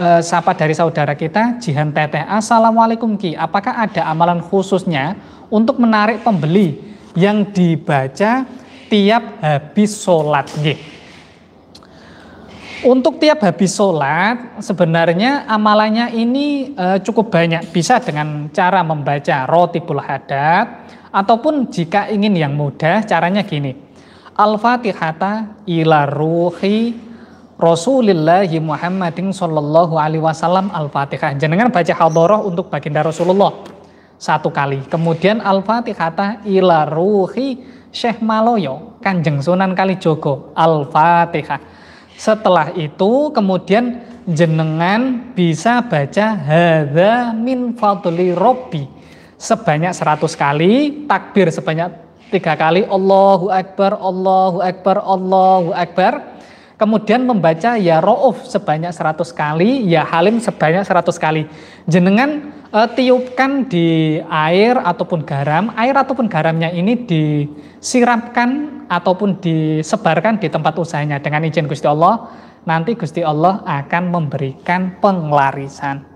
Eh, sapa dari saudara kita Jihan Teteh. Assalamualaikum Ki, apakah ada amalan khususnya untuk menarik pembeli yang dibaca tiap habis sholat? Nggih. Untuk tiap habis sholat, sebenarnya amalannya ini e, cukup banyak. Bisa dengan cara membaca roti bulah hadat, ataupun jika ingin yang mudah, caranya gini. Al-Fatihata ila ruhi Rasulillahi Muhammadin Sallallahu Alaihi Wasallam Al-Fatihah. Jenengan baca hadoroh untuk baginda Rasulullah satu kali. Kemudian Al-Fatihah ila ruhi Syekh Maloyo Kanjeng Sunan Kalijogo Al-Fatihah. Setelah itu kemudian jenengan bisa baca hadza min fadli robbi sebanyak 100 kali, takbir sebanyak tiga kali Allahu Akbar, Allahu Akbar, Allahu Akbar kemudian membaca ya Ra'uf sebanyak 100 kali, ya Halim sebanyak 100 kali. Jenengan e, tiupkan di air ataupun garam, air ataupun garamnya ini disiramkan ataupun disebarkan di tempat usahanya dengan izin Gusti Allah, nanti Gusti Allah akan memberikan penglarisan.